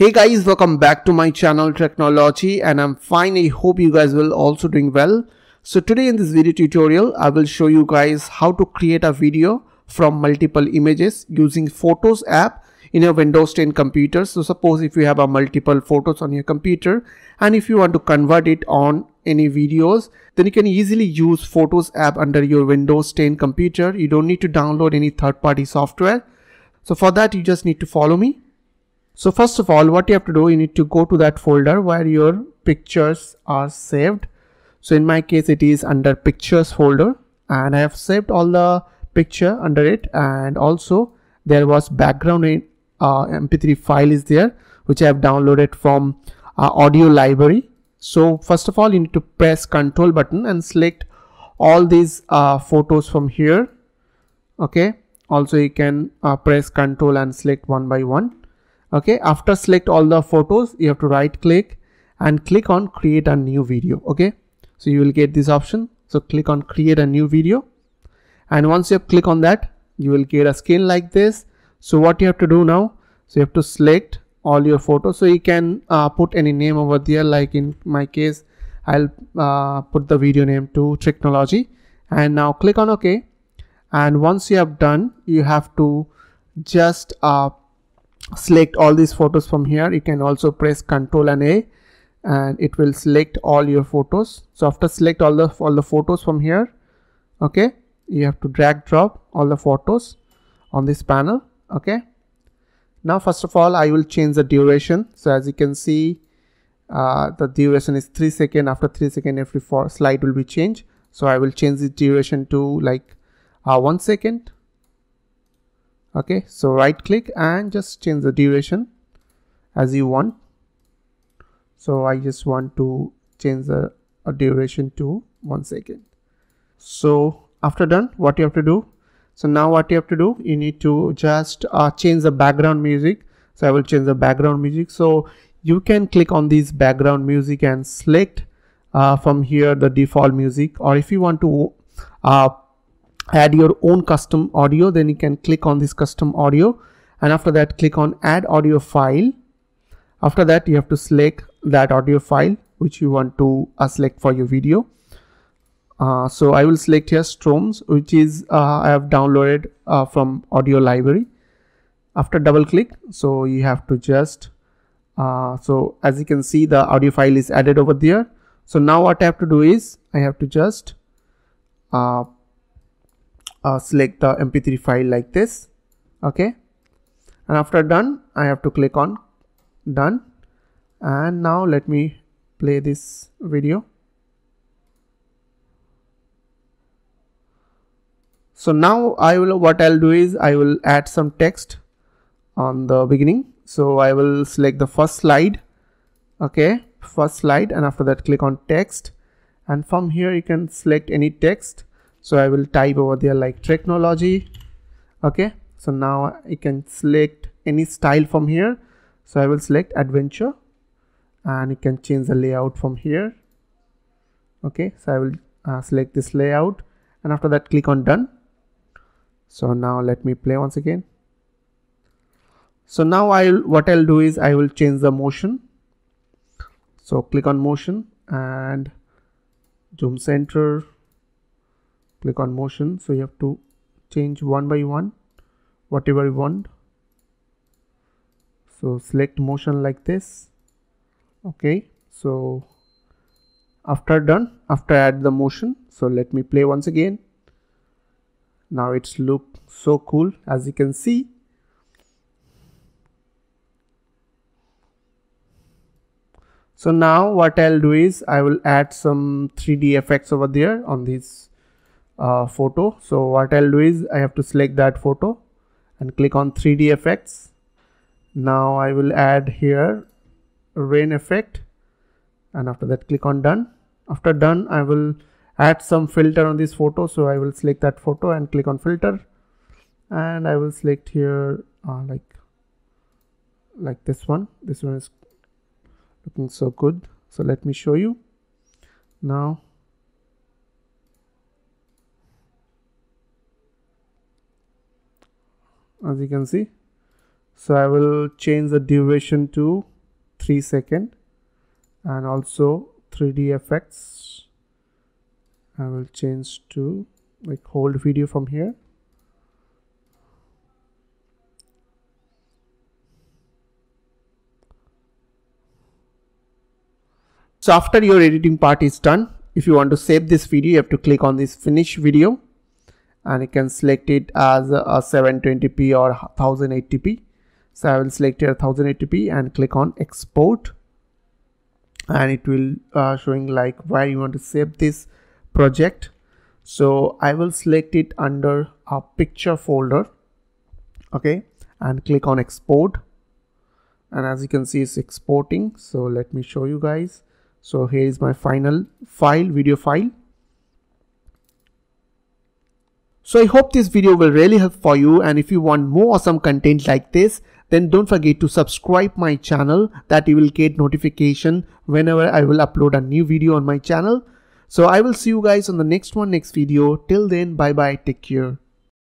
Hey guys, welcome back to my channel Technology and I'm fine. I hope you guys will also doing well. So today in this video tutorial, I will show you guys how to create a video from multiple images using Photos app in your Windows 10 computer. So suppose if you have a multiple photos on your computer and if you want to convert it on any videos, then you can easily use Photos app under your Windows 10 computer. You don't need to download any third party software. So for that, you just need to follow me. So first of all, what you have to do, you need to go to that folder where your pictures are saved. So in my case, it is under pictures folder and I have saved all the picture under it. And also there was background in uh, MP3 file is there, which I have downloaded from uh, audio library. So first of all, you need to press control button and select all these uh, photos from here. Okay. Also, you can uh, press control and select one by one okay after select all the photos you have to right click and click on create a new video okay so you will get this option so click on create a new video and once you click on that you will get a screen like this so what you have to do now so you have to select all your photos so you can uh, put any name over there like in my case I'll uh, put the video name to technology and now click on OK and once you have done you have to just uh, select all these photos from here you can also press ctrl and a and it will select all your photos so after select all the all the photos from here okay you have to drag drop all the photos on this panel okay now first of all i will change the duration so as you can see uh, the duration is 3 second after 3 second every four slide will be changed so i will change the duration to like uh, 1 second okay so right click and just change the duration as you want so I just want to change the uh, duration to one second so after done what you have to do so now what you have to do you need to just uh, change the background music so I will change the background music so you can click on this background music and select uh, from here the default music or if you want to uh, add your own custom audio then you can click on this custom audio and after that click on add audio file after that you have to select that audio file which you want to uh, select for your video uh, so I will select here Stroms which is uh, I have downloaded uh, from audio library after double click so you have to just uh, so as you can see the audio file is added over there so now what I have to do is I have to just uh, uh, select the mp3 file like this okay and after done I have to click on done and now let me play this video so now I will what I'll do is I will add some text on the beginning so I will select the first slide okay first slide and after that click on text and from here you can select any text so i will type over there like technology okay so now i can select any style from here so i will select adventure and you can change the layout from here okay so i will uh, select this layout and after that click on done so now let me play once again so now i'll what i'll do is i will change the motion so click on motion and zoom center click on motion so you have to change one by one whatever you want so select motion like this okay so after done after add the motion so let me play once again now it's look so cool as you can see so now what i'll do is i will add some 3d effects over there on this uh, photo. So what I'll do is I have to select that photo and click on 3D effects. Now I will add here rain effect and after that click on done. After done I will add some filter on this photo. So I will select that photo and click on filter and I will select here uh, like like this one. This one is looking so good. So let me show you now as you can see so I will change the duration to 3 second and also 3d effects I will change to like hold video from here So after your editing part is done, if you want to save this video, you have to click on this finish video and you can select it as a 720p or 1080p so i will select here 1080p and click on export and it will uh, showing like where you want to save this project so i will select it under a picture folder okay and click on export and as you can see it's exporting so let me show you guys so here is my final file video file so I hope this video will really help for you and if you want more awesome content like this, then don't forget to subscribe my channel that you will get notification whenever I will upload a new video on my channel. So I will see you guys on the next one next video. Till then, bye bye, take care.